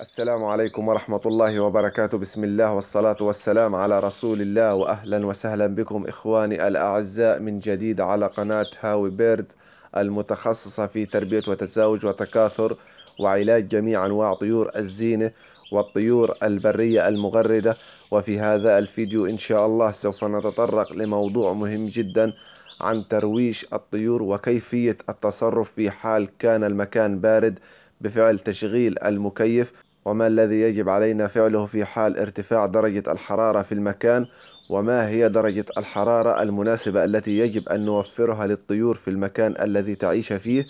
السلام عليكم ورحمة الله وبركاته بسم الله والصلاة والسلام على رسول الله وأهلا وسهلا بكم إخواني الأعزاء من جديد على قناة هاوي بيرد المتخصصة في تربية وتزاوج وتكاثر وعلاج جميع أنواع طيور الزينة والطيور البرية المغردة وفي هذا الفيديو إن شاء الله سوف نتطرق لموضوع مهم جدا عن ترويش الطيور وكيفية التصرف في حال كان المكان بارد بفعل تشغيل المكيف وما الذي يجب علينا فعله في حال ارتفاع درجة الحرارة في المكان وما هي درجة الحرارة المناسبة التي يجب أن نوفرها للطيور في المكان الذي تعيش فيه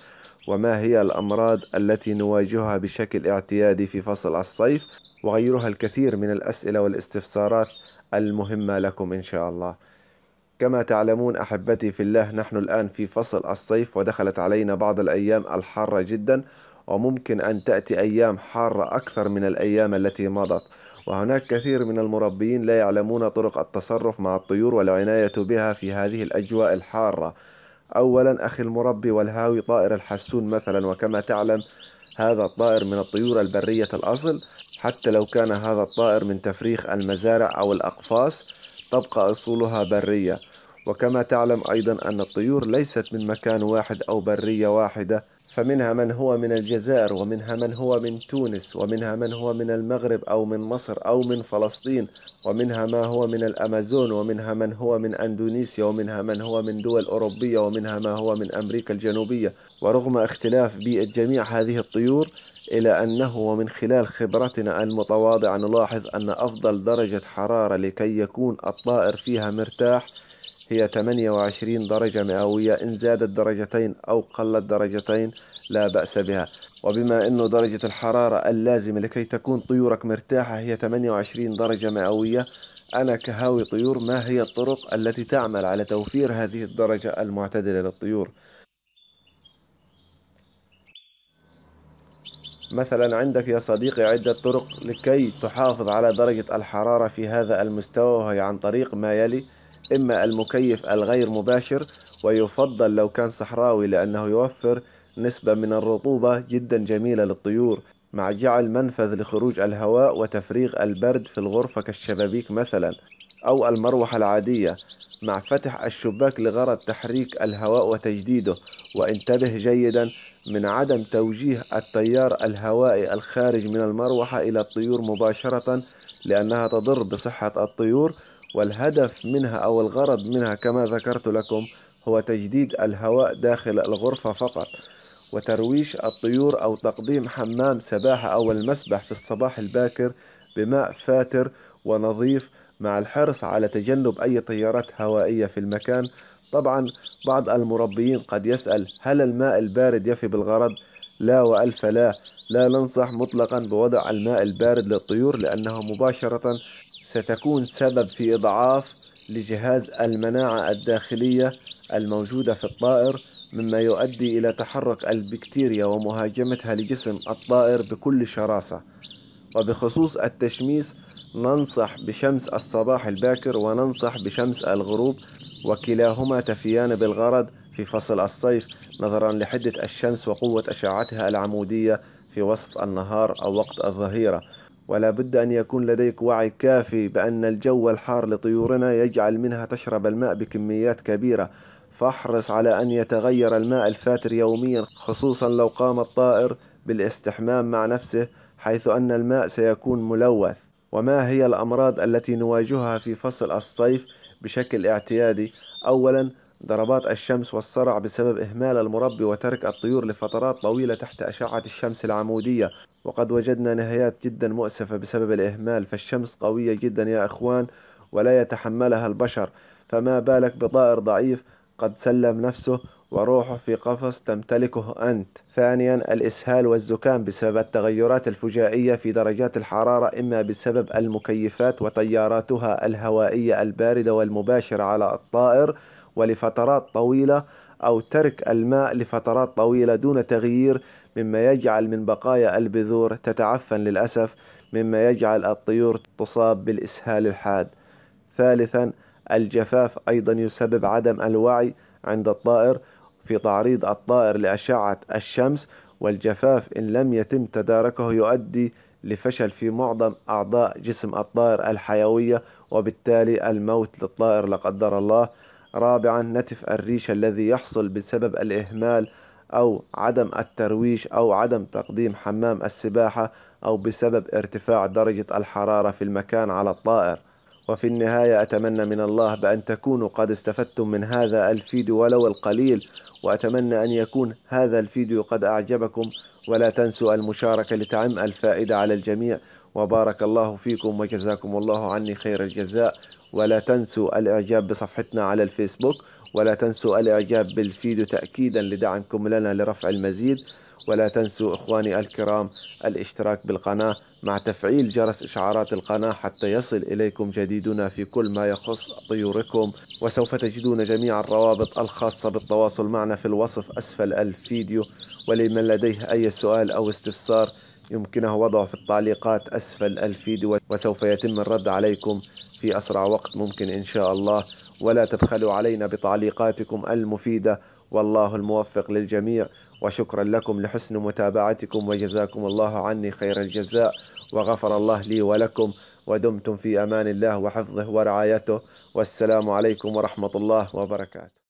وما هي الأمراض التي نواجهها بشكل اعتيادي في فصل الصيف وغيرها الكثير من الأسئلة والاستفسارات المهمة لكم إن شاء الله كما تعلمون أحبتي في الله نحن الآن في فصل الصيف ودخلت علينا بعض الأيام الحارة جداً وممكن أن تأتي أيام حارة أكثر من الأيام التي مضت وهناك كثير من المربيين لا يعلمون طرق التصرف مع الطيور والعناية بها في هذه الأجواء الحارة أولا أخي المربي والهاوي طائر الحسون مثلا وكما تعلم هذا الطائر من الطيور البرية الأصل حتى لو كان هذا الطائر من تفريخ المزارع أو الأقفاص تبقى أصولها برية وكما تعلم أيضا أن الطيور ليست من مكان واحد أو برية واحدة فمنها من هو من الجزائر ومنها من هو من تونس ومنها من هو من المغرب أو من مصر أو من فلسطين ومنها ما هو من الأمازون ومنها من هو من أندونيسيا ومنها من هو من دول أوروبية ومنها ما هو من أمريكا الجنوبية ورغم اختلاف بيئة جميع هذه الطيور إلى أنه ومن خلال خبرتنا المتواضعة نلاحظ أن أفضل درجة حرارة لكي يكون الطائر فيها مرتاح هي 28 درجة مئوية إن زادت درجتين أو قلت درجتين لا بأس بها وبما أنه درجة الحرارة اللازمة لكي تكون طيورك مرتاحة هي 28 درجة مئوية أنا كهاوي طيور ما هي الطرق التي تعمل على توفير هذه الدرجة المعتدلة للطيور مثلا عندك يا صديقي عدة طرق لكي تحافظ على درجة الحرارة في هذا المستوى وهي عن طريق ما يلي إما المكيف الغير مباشر ويفضل لو كان صحراوي لأنه يوفر نسبة من الرطوبة جدا جميلة للطيور مع جعل منفذ لخروج الهواء وتفريغ البرد في الغرفة كالشبابيك مثلا أو المروحة العادية مع فتح الشباك لغرض تحريك الهواء وتجديده وانتبه جيدا من عدم توجيه التيار الهوائي الخارج من المروحة إلى الطيور مباشرة لأنها تضر بصحة الطيور والهدف منها أو الغرض منها كما ذكرت لكم هو تجديد الهواء داخل الغرفة فقط وترويش الطيور أو تقديم حمام سباحة أو المسبح في الصباح الباكر بماء فاتر ونظيف مع الحرص على تجنب أي تيارات هوائية في المكان طبعا بعض المربيين قد يسأل هل الماء البارد يفي بالغرض؟ لا وألف لا لا ننصح مطلقا بوضع الماء البارد للطيور لأنه مباشرة ستكون سبب في إضعاف لجهاز المناعة الداخلية الموجودة في الطائر مما يؤدي إلى تحرك البكتيريا ومهاجمتها لجسم الطائر بكل شراسة وبخصوص التشميس ننصح بشمس الصباح الباكر وننصح بشمس الغروب وكلاهما تفيان بالغرض في فصل الصيف نظرا لحدة الشمس وقوة أشعتها العمودية في وسط النهار أو وقت الظهيرة ولا بد أن يكون لديك وعي كافي بأن الجو الحار لطيورنا يجعل منها تشرب الماء بكميات كبيرة فاحرص على أن يتغير الماء الفاتر يوميا خصوصا لو قام الطائر بالاستحمام مع نفسه حيث أن الماء سيكون ملوث وما هي الأمراض التي نواجهها في فصل الصيف بشكل اعتيادي أولا ضربات الشمس والصرع بسبب إهمال المربي وترك الطيور لفترات طويلة تحت أشعة الشمس العمودية وقد وجدنا نهايات جدا مؤسفة بسبب الإهمال فالشمس قوية جدا يا إخوان ولا يتحملها البشر فما بالك بطائر ضعيف قد سلم نفسه وروحه في قفص تمتلكه أنت ثانيا الإسهال والزكام بسبب التغيرات الفجائية في درجات الحرارة إما بسبب المكيفات وتياراتها الهوائية الباردة والمباشرة على الطائر ولفترات طويلة أو ترك الماء لفترات طويلة دون تغيير مما يجعل من بقايا البذور تتعفن للأسف مما يجعل الطيور تصاب بالإسهال الحاد ثالثا الجفاف أيضا يسبب عدم الوعي عند الطائر في تعريض الطائر لأشعة الشمس والجفاف إن لم يتم تداركه يؤدي لفشل في معظم أعضاء جسم الطائر الحيوية وبالتالي الموت للطائر لا قدر الله رابعا نتف الريش الذي يحصل بسبب الإهمال أو عدم الترويش أو عدم تقديم حمام السباحة أو بسبب ارتفاع درجة الحرارة في المكان على الطائر وفي النهاية أتمنى من الله بأن تكونوا قد استفدتم من هذا الفيديو ولو القليل وأتمنى أن يكون هذا الفيديو قد أعجبكم ولا تنسوا المشاركة لتعم الفائدة على الجميع وبارك الله فيكم وجزاكم الله عني خير الجزاء ولا تنسوا الإعجاب بصفحتنا على الفيسبوك ولا تنسوا الإعجاب بالفيديو تأكيدا لدعمكم لنا لرفع المزيد ولا تنسوا إخواني الكرام الاشتراك بالقناة مع تفعيل جرس إشعارات القناة حتى يصل إليكم جديدنا في كل ما يخص طيوركم وسوف تجدون جميع الروابط الخاصة بالتواصل معنا في الوصف أسفل الفيديو ولمن لديه أي سؤال أو استفسار يمكنه وضعه في التعليقات أسفل الفيديو وسوف يتم الرد عليكم في أسرع وقت ممكن إن شاء الله ولا تبخلوا علينا بتعليقاتكم المفيدة والله الموفق للجميع وشكرا لكم لحسن متابعتكم وجزاكم الله عني خير الجزاء وغفر الله لي ولكم ودمتم في امان الله وحفظه ورعايته والسلام عليكم ورحمه الله وبركاته